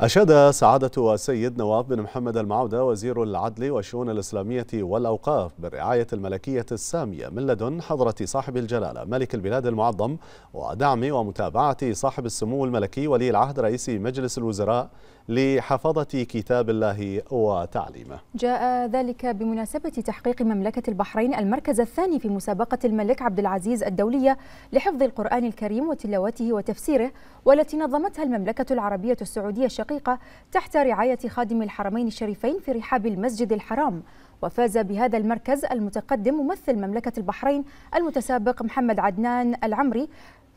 أشاد سعادة السيد نواف بن محمد المعودة وزير العدل والشؤون الإسلامية والأوقاف بالرعاية الملكية السامية من لدن حضرة صاحب الجلالة ملك البلاد المعظم ودعم ومتابعة صاحب السمو الملكي ولي العهد رئيس مجلس الوزراء لحفظة كتاب الله وتعليمه جاء ذلك بمناسبة تحقيق مملكة البحرين المركز الثاني في مسابقة الملك عبد العزيز الدولية لحفظ القرآن الكريم وتلاوته وتفسيره والتي نظمتها المملكة العربية السعودية الشقيقة تحت رعاية خادم الحرمين الشريفين في رحاب المسجد الحرام وفاز بهذا المركز المتقدم ممثل مملكة البحرين المتسابق محمد عدنان العمري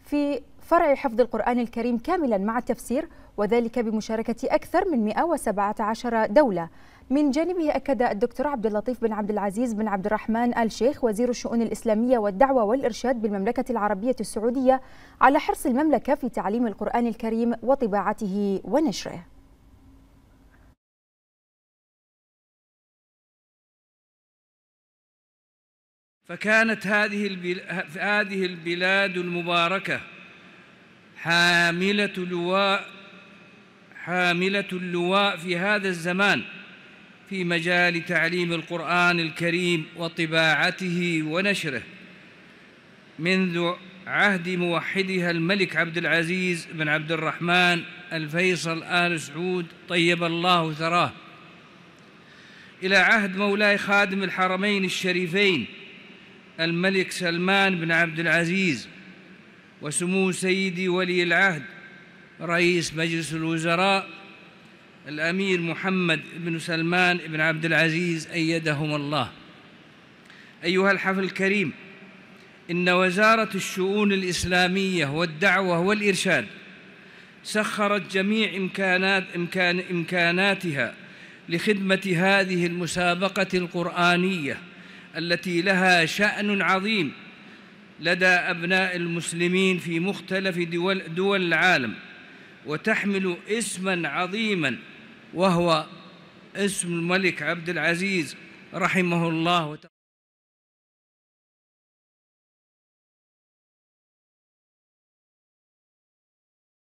في فرع حفظ القرآن الكريم كاملا مع التفسير وذلك بمشاركة أكثر من 117 دولة من جانبه أكد الدكتور عبد اللطيف بن عبد العزيز بن عبد الرحمن آل شيخ وزير الشؤون الإسلامية والدعوة والإرشاد بالمملكة العربية السعودية على حرص المملكة في تعليم القرآن الكريم وطباعته ونشره فكانت هذه هذه البلاد المباركة حاملة لواء حاملة اللواء في هذا الزمان في مجال تعليم القرآن الكريم وطباعته ونشره منذ عهد موحدها الملك عبد العزيز بن عبد الرحمن الفيصل آل سعود طيب الله ثراه إلى عهد مولاي خادم الحرمين الشريفين الملك سلمان بن عبد العزيز وسمو سيدي ولي العهد رئيس مجلس الوزراء الأمير محمد بن سلمان بن عبد العزيز أيدهم الله أيها الحفل الكريم إن وزارة الشؤون الإسلامية والدعوة والإرشاد سخرت جميع إمكانات إمكان إمكاناتها لخدمة هذه المسابقة القرآنية التي لها شأن عظيم لدى أبناء المسلمين في مختلف دول, دول العالم وتحمل اسما عظيما وهو اسم الملك عبد العزيز رحمه الله